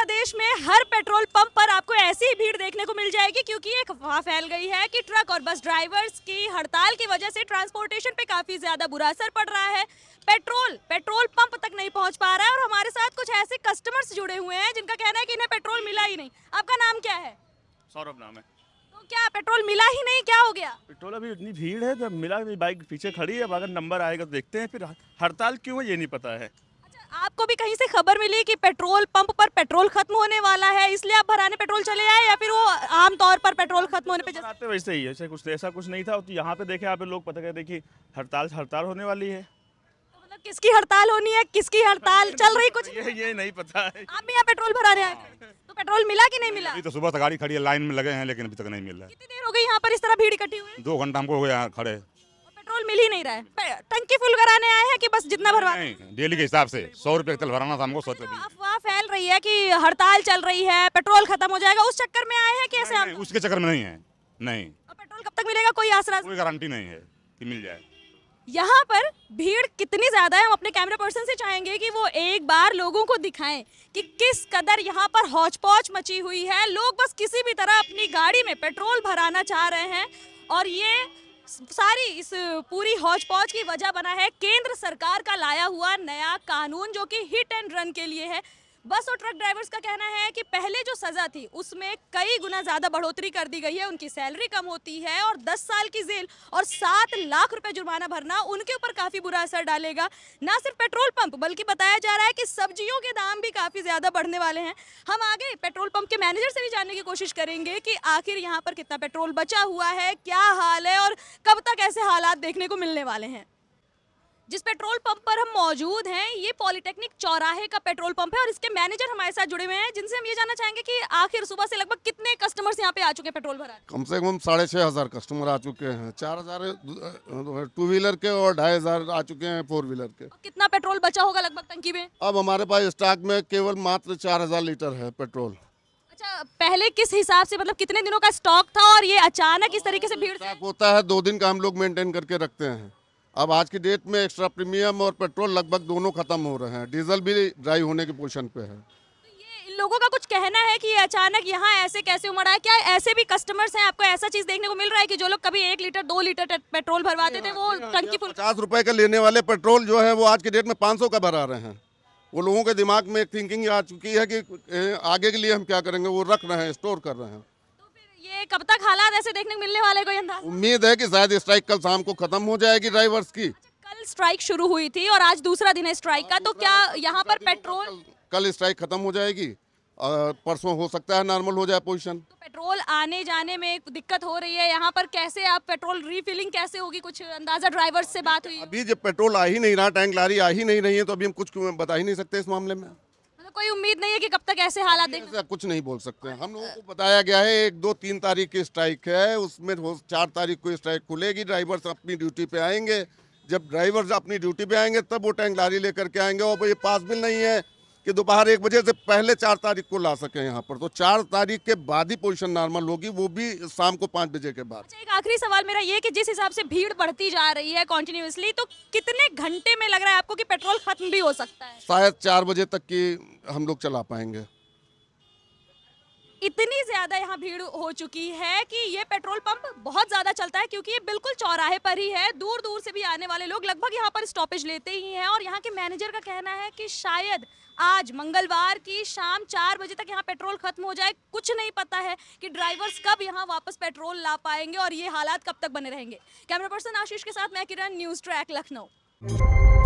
प्रदेश में हर petrol pump पर आपको ऐसी भीड़ देखने को मिल जाएगी क्योंकि एक अफवाह फैल गई है कि ट्रक और बस ड्राइवर्स की हड़ताल की वजह से ट्रांसपोर्टेशन पे काफी ज्यादा बुरा असर पड़ रहा है पेट्रोल पेट्रोल पंप तक नहीं पहुंच पा रहा है और हमारे साथ कुछ ऐसे कस्टमर्स जुड़े हुए हैं जिनका कहना है कि इन्हें पेट्रोल मिला ही नहीं आपका नाम क्या है सौरभ नाम है तो क्या पेट्रोल मिला ही नहीं क्या हो गया पेट्रोल अभी इतनी भीड़ है जब मिला बाइक पीछे खड़ी है अब अगर नंबर आएगा तो देखते हैं फिर हड़ताल क्यों है ये नहीं पता है आपको भी कहीं से खबर मिली कि पेट्रोल पंप पर पेट्रोल खत्म होने वाला है इसलिए आप भराने पेट्रोल चले आए या फिर वो आम तौर पर पेट्रोल खत्म होने पे तो जाते तो वैसे ही ऐसे कुछ ऐसा कुछ नहीं था तो यहाँ पे देखे आप लोग पता कर देखिए हड़ताल हड़ताल होने वाली है तो मतलब किसकी हड़ताल होनी है किसकी हड़ताल चल रही कुछ ये ये नहीं पता है आप भी यहाँ पेट्रोल भराने आए हाँ। तो पेट्रोल मिला कि नहीं मिला अभी तो सुबह से गाड़ी खड़ी है लाइन में लगे हैं लेकिन अभी तक नहीं मिल रहा है कितनी देर हो गई यहाँ पर इस तरह भीड़ इकट्ठी हुई दो घंटा हमको हो गया खड़े मिल ही नहीं रहा है टंकी फुल कराने आए हैं कि बस जितना भरवा डेली के हिसाब से सौ रुपए तक भराना था हमको अफवाह फैल रही है कि हड़ताल चल रही है पेट्रोल खत्म हो जाएगा उस चक्कर में आए हैं कैसे उसके चक्कर में नहीं है नहीं पेट्रोल कब तक मिलेगा कोई आसरा कोई गारंटी नहीं है की मिल जाए यहाँ पर भीड़ कितनी ज़्यादा है हम अपने कैमरा पर्सन से चाहेंगे कि वो एक बार लोगों को दिखाएं कि किस कदर यहाँ पर हौच पौच मची हुई है लोग बस किसी भी तरह अपनी गाड़ी में पेट्रोल भराना चाह रहे हैं और ये सारी इस पूरी हौज पौज की वजह बना है केंद्र सरकार का लाया हुआ नया कानून जो कि हिट एंड रन के लिए है बस और ट्रक ड्राइवर्स का कहना है कि पहले जो सज़ा थी उसमें कई गुना ज़्यादा बढ़ोतरी कर दी गई है उनकी सैलरी कम होती है और 10 साल की जेल और 7 लाख रुपए जुर्माना भरना उनके ऊपर काफ़ी बुरा असर डालेगा ना सिर्फ पेट्रोल पंप बल्कि बताया जा रहा है कि सब्जियों के दाम भी काफ़ी ज़्यादा बढ़ने वाले हैं हम आगे पेट्रोल पंप के मैनेजर से भी जानने की कोशिश करेंगे कि आखिर यहाँ पर कितना पेट्रोल बचा हुआ है क्या हाल है और कब तक ऐसे हालात देखने को मिलने वाले हैं जिस पेट्रोल पंप पर हम मौजूद हैं ये पॉलिटेक्निक चौराहे का पेट्रोल पंप है और इसके मैनेजर हमारे साथ जुड़े हुए हैं जिनसे हम ये जानना चाहेंगे कि आखिर सुबह से लगभग कितने कस्टमर्स यहाँ पे आ चुके हैं पेट्रोल भरा कम से कम साढ़े छः हज़ार कस्टमर आ चुके हैं चार हज़ार टू व्हीलर के और ढाई हज़ार आ चुके हैं फोर व्हीलर के कितना पेट्रोल बचा होगा लगभग टंकी में अब हमारे पास स्टॉक में केवल मात्र चार हज़ार लीटर है पेट्रोल अच्छा पहले किस हिसाब से मतलब कितने दिनों का स्टॉक था और ये अचानक इस तरीके से भीड़ होता है दो दिन का हम लोग मेंटेन करके रखते हैं अब आज की डेट में एक्स्ट्रा प्रीमियम और पेट्रोल लगभग दोनों खत्म हो रहे हैं डीजल भी ड्राई होने की पोजिशन पे है तो लोगों का कुछ कहना है कि अचानक यहाँ ऐसे कैसे उमड़ा है क्या ऐसे भी कस्टमर्स हैं आपको ऐसा चीज देखने को मिल रहा है कि जो लोग कभी एक लीटर दो लीटर पेट्रोल भरवाते थे वो टंकी पचास रुपए का लेने वाले पेट्रोल जो है वो आज की डेट में पाँच का भरा रहे हैं वो लोगों के दिमाग में एक थिंकिंग आ चुकी है कि आगे के लिए हम क्या करेंगे वो रख रहे हैं स्टोर कर रहे हैं ये कब तक हालात ऐसे देखने को मिलने वाले कोई अंदाज उम्मीद है कि शायद स्ट्राइक कल शाम को खत्म हो जाएगी ड्राइवर्स की अच्छा, कल स्ट्राइक शुरू हुई थी और आज दूसरा दिन है स्ट्राइक का तो क्या यहाँ पर पेट्रोल कल स्ट्राइक खत्म हो जाएगी और परसों हो सकता है नॉर्मल हो जाए पोजिशन तो पेट्रोल आने जाने में दिक्कत हो रही है यहाँ पर कैसे आप पेट्रोल रीफिलिंग कैसे होगी कुछ अंदाजा ड्राइवर्स से बात हुई अभी जब पेट्रोल आ ही नहीं रहा टैंक लारी आ ही नहीं रही है तो अभी हम कुछ बता ही नहीं सकते इस मामले में कोई उम्मीद नहीं है कि कब तक ऐसे हालात ऐसा कुछ नहीं बोल सकते हैं हम लोगों को बताया गया है एक दो तीन तारीख की स्ट्राइक है उसमें चार तारीख को स्ट्राइक खुलेगी ड्राइवर्स अपनी ड्यूटी पे आएंगे जब ड्राइवर्स अपनी ड्यूटी पे आएंगे तब वो टैंक लारी लेकर के आएंगे और ये पास बिल नहीं है कि दोपहर एक बजे से पहले चार तारीख को ला सके यहाँ पर तो चार तारीख के बाद ही पोजीशन नॉर्मल होगी वो भी शाम को पाँच बजे के बाद अच्छा, एक आखिरी सवाल मेरा ये कि जिस हिसाब से भीड़ बढ़ती जा रही है कॉन्टिन्यूसली तो कितने घंटे में लग रहा है आपको कि पेट्रोल खत्म भी हो सकता है शायद चार बजे तक की हम लोग चला पाएंगे इतनी ज़्यादा यहाँ भीड़ हो चुकी है कि ये पेट्रोल पंप बहुत ज़्यादा चलता है क्योंकि ये बिल्कुल चौराहे पर ही है दूर दूर से भी आने वाले लोग लगभग यहाँ पर स्टॉपेज लेते ही हैं और यहाँ के मैनेजर का कहना है कि शायद आज मंगलवार की शाम चार बजे तक यहाँ पेट्रोल खत्म हो जाए कुछ नहीं पता है कि ड्राइवर्स कब यहाँ वापस पेट्रोल ला पाएंगे और ये हालात कब तक बने रहेंगे कैमरा पर्सन आशीष के साथ मैं किरण न्यूज़ ट्रैक लखनऊ